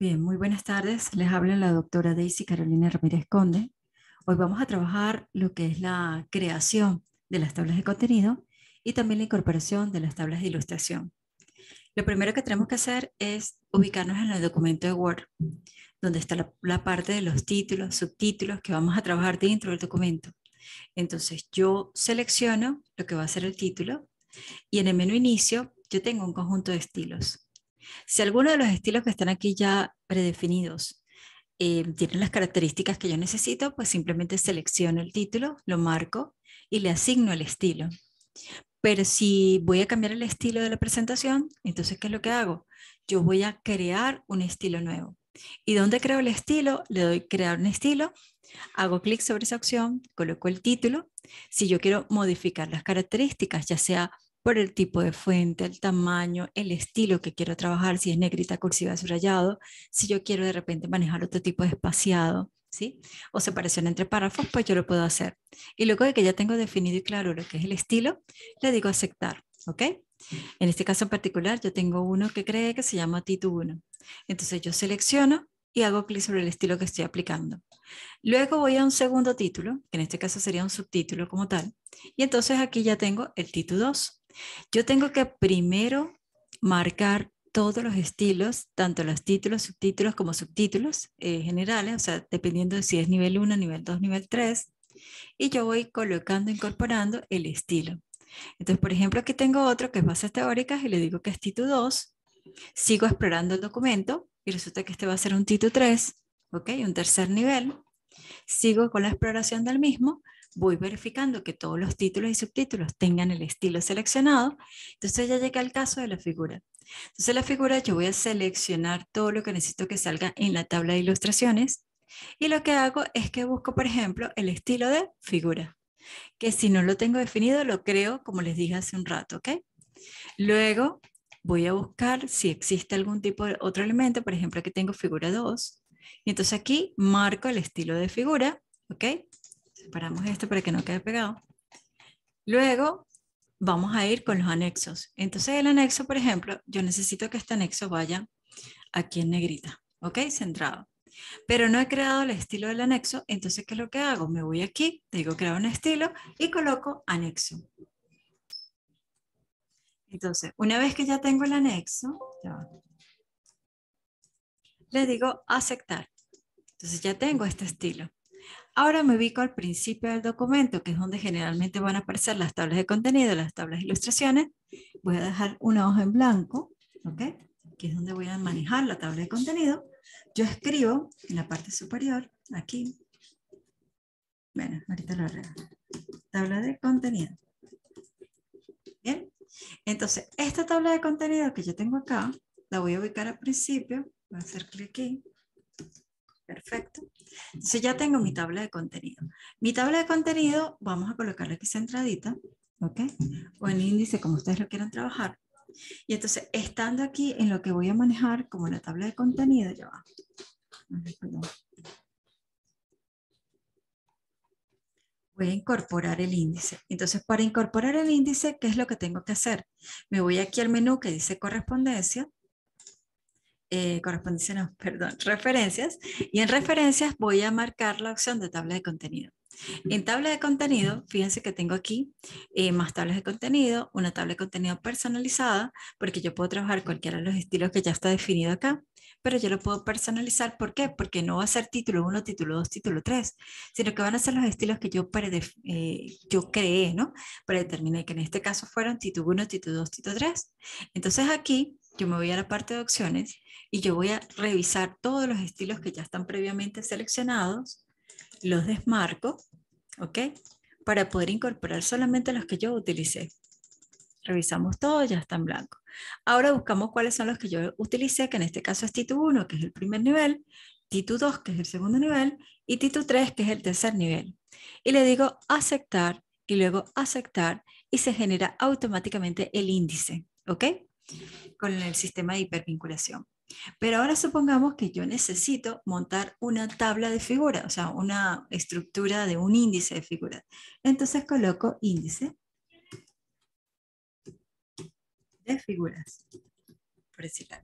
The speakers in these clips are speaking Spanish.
Bien, muy buenas tardes. Les habla la doctora Daisy Carolina Ramírez Conde. Hoy vamos a trabajar lo que es la creación de las tablas de contenido y también la incorporación de las tablas de ilustración. Lo primero que tenemos que hacer es ubicarnos en el documento de Word, donde está la parte de los títulos, subtítulos que vamos a trabajar dentro del documento. Entonces yo selecciono lo que va a ser el título y en el menú inicio yo tengo un conjunto de estilos. Si alguno de los estilos que están aquí ya predefinidos eh, tienen las características que yo necesito, pues simplemente selecciono el título, lo marco y le asigno el estilo. Pero si voy a cambiar el estilo de la presentación, entonces, ¿qué es lo que hago? Yo voy a crear un estilo nuevo. ¿Y dónde creo el estilo? Le doy crear un estilo, hago clic sobre esa opción, coloco el título. Si yo quiero modificar las características, ya sea por el tipo de fuente, el tamaño, el estilo que quiero trabajar, si es negrita, cursiva, subrayado, si yo quiero de repente manejar otro tipo de espaciado, ¿sí? O separación entre párrafos, pues yo lo puedo hacer. Y luego de que ya tengo definido y claro lo que es el estilo, le digo aceptar, ¿ok? En este caso en particular, yo tengo uno que cree que se llama título 1. Entonces yo selecciono y hago clic sobre el estilo que estoy aplicando. Luego voy a un segundo título, que en este caso sería un subtítulo como tal, y entonces aquí ya tengo el título 2. Yo tengo que primero marcar todos los estilos, tanto los títulos, subtítulos como subtítulos eh, generales, o sea, dependiendo de si es nivel 1, nivel 2, nivel 3, y yo voy colocando, incorporando el estilo. Entonces, por ejemplo, aquí tengo otro que es bases teóricas y le digo que es título 2, sigo explorando el documento y resulta que este va a ser un título 3, ¿ok? Un tercer nivel, sigo con la exploración del mismo voy verificando que todos los títulos y subtítulos tengan el estilo seleccionado. Entonces ya llegué al caso de la figura. Entonces la figura yo voy a seleccionar todo lo que necesito que salga en la tabla de ilustraciones y lo que hago es que busco, por ejemplo, el estilo de figura, que si no lo tengo definido lo creo como les dije hace un rato, ¿ok? Luego voy a buscar si existe algún tipo de otro elemento, por ejemplo, aquí tengo figura 2, y entonces aquí marco el estilo de figura, ¿ok? paramos esto para que no quede pegado. Luego vamos a ir con los anexos. Entonces el anexo, por ejemplo, yo necesito que este anexo vaya aquí en negrita, ¿ok? Centrado. Pero no he creado el estilo del anexo, entonces ¿qué es lo que hago? Me voy aquí, digo crear un estilo y coloco anexo. Entonces, una vez que ya tengo el anexo, le digo aceptar. Entonces ya tengo este estilo. Ahora me ubico al principio del documento, que es donde generalmente van a aparecer las tablas de contenido, las tablas de ilustraciones. Voy a dejar una hoja en blanco, ¿ok? Que es donde voy a manejar la tabla de contenido. Yo escribo en la parte superior, aquí. Bueno, ahorita lo arreglo. Tabla de contenido. Bien. Entonces, esta tabla de contenido que yo tengo acá, la voy a ubicar al principio. Voy a hacer clic aquí. Perfecto. Entonces ya tengo mi tabla de contenido. Mi tabla de contenido vamos a colocarla aquí centradita, ¿ok? O en índice, como ustedes lo quieran trabajar. Y entonces, estando aquí en lo que voy a manejar como la tabla de contenido, ya va. Voy a incorporar el índice. Entonces, para incorporar el índice, ¿qué es lo que tengo que hacer? Me voy aquí al menú que dice correspondencia eh, correspondencia, perdón, referencias, y en referencias voy a marcar la opción de tabla de contenido. En tabla de contenido, fíjense que tengo aquí eh, más tablas de contenido, una tabla de contenido personalizada, porque yo puedo trabajar cualquiera de los estilos que ya está definido acá, pero yo lo puedo personalizar. ¿Por qué? Porque no va a ser título 1, título 2, título 3, sino que van a ser los estilos que yo, eh, yo creé, ¿no? Predeterminé que en este caso fueron título 1, título 2, título 3. Entonces aquí yo me voy a la parte de opciones y yo voy a revisar todos los estilos que ya están previamente seleccionados, los desmarco, ¿ok? Para poder incorporar solamente los que yo utilicé. Revisamos todos, ya está en blanco. Ahora buscamos cuáles son los que yo utilicé, que en este caso es título 1, que es el primer nivel, título 2, que es el segundo nivel, y título 3, que es el tercer nivel. Y le digo aceptar y luego aceptar y se genera automáticamente el índice, ¿ok? con el sistema de hipervinculación. Pero ahora supongamos que yo necesito montar una tabla de figuras. o sea, una estructura de un índice de figuras. Entonces coloco índice de figuras, por decirlo.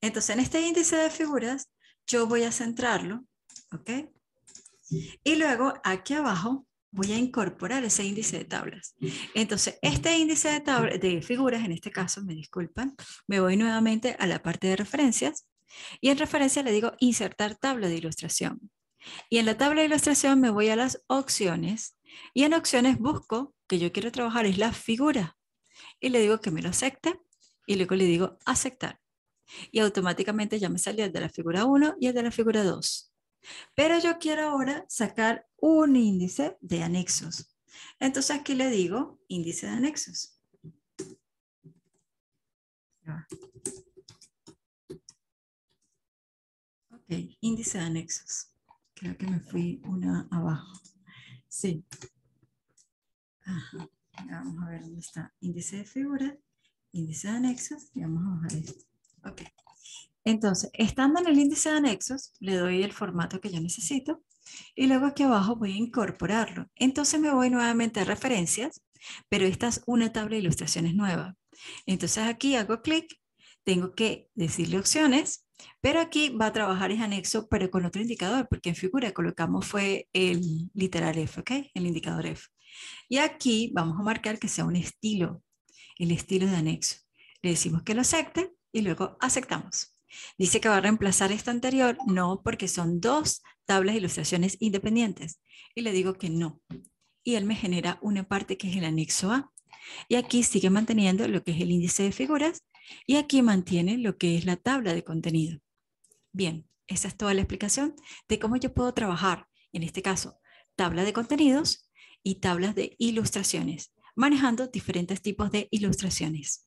Entonces en este índice de figuras yo voy a centrarlo, ¿ok? Y luego aquí abajo voy a incorporar ese índice de tablas. Entonces, este índice de, de figuras, en este caso, me disculpan, me voy nuevamente a la parte de referencias y en referencia le digo insertar tabla de ilustración. Y en la tabla de ilustración me voy a las opciones y en opciones busco que yo quiero trabajar es la figura y le digo que me lo acepte y luego le digo aceptar. Y automáticamente ya me salía el de la figura 1 y el de la figura 2. Pero yo quiero ahora sacar un índice de anexos. Entonces aquí le digo índice de anexos. Ok, índice de anexos. Creo que me fui una abajo. Sí. Vamos a ver dónde está. Índice de figura, índice de anexos y vamos a bajar esto. Ok. Entonces, estando en el índice de anexos, le doy el formato que yo necesito y luego aquí abajo voy a incorporarlo. Entonces me voy nuevamente a referencias, pero esta es una tabla de ilustraciones nueva. Entonces aquí hago clic, tengo que decirle opciones, pero aquí va a trabajar ese anexo, pero con otro indicador, porque en figura colocamos fue el literal F, ¿ok? El indicador F. Y aquí vamos a marcar que sea un estilo, el estilo de anexo. Le decimos que lo acepte y luego aceptamos. Dice que va a reemplazar esta anterior, no, porque son dos tablas de ilustraciones independientes. Y le digo que no. Y él me genera una parte que es el anexo A. Y aquí sigue manteniendo lo que es el índice de figuras y aquí mantiene lo que es la tabla de contenido. Bien, esa es toda la explicación de cómo yo puedo trabajar, en este caso, tabla de contenidos y tablas de ilustraciones, manejando diferentes tipos de ilustraciones.